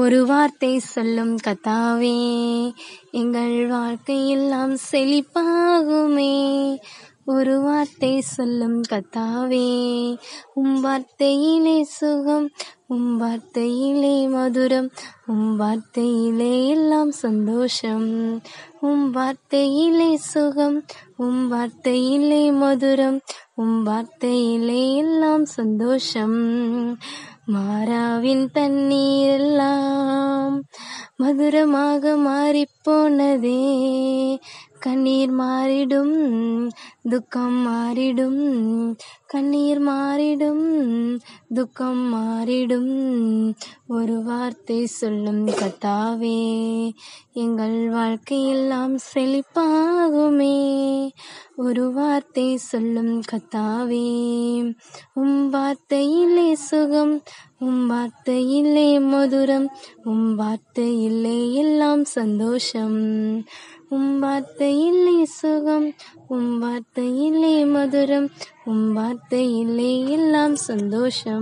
ஒரு வார்த்தை சொல்லும் கதாவே எங்கள் வாழ்க்கையெல்லாம் செழிப்பாகுமே ஒரு வார்த்தை சொல்லும் கத்தாவே உம் வார்த்தையிலே சுகம் உம் வார்த்தையிலே மதுரம் உம் வார்த்தையிலே எல்லாம் சந்தோஷம் உம் வார்த்தையிலே சுகம் உம் வார்த்தையிலே மதுரம் உம் வார்த்தையிலே எல்லாம் சந்தோஷம் மாறாவின் தண்ணீர் எல்லாம் மதுரமாக மாறிப்போனதே கண்ணீர் மாறிடும் துக்கம் மாறிடும் கண்ணீர் மாறிடும் துக்கம் மாறிடும் ஒரு வார்த்தை சொல்லும் கத்தாவே எங்கள் வாழ்க்கையெல்லாம் செழிப்பாகுமே ஒரு வார்த்தை சொல்லும் கத்தாவே உம் வார்த்தையிலே சுகம் உம் வார்த்தையிலே மதுரம் உம் வார்த்தையிலே எல்லாம் சந்தோஷம் உம் வார்த்தையிலே சுகம் உம் வார்த்தையிலே மதுரம் உம் வார்த்தையிலே எல்லாம் சந்தோஷம்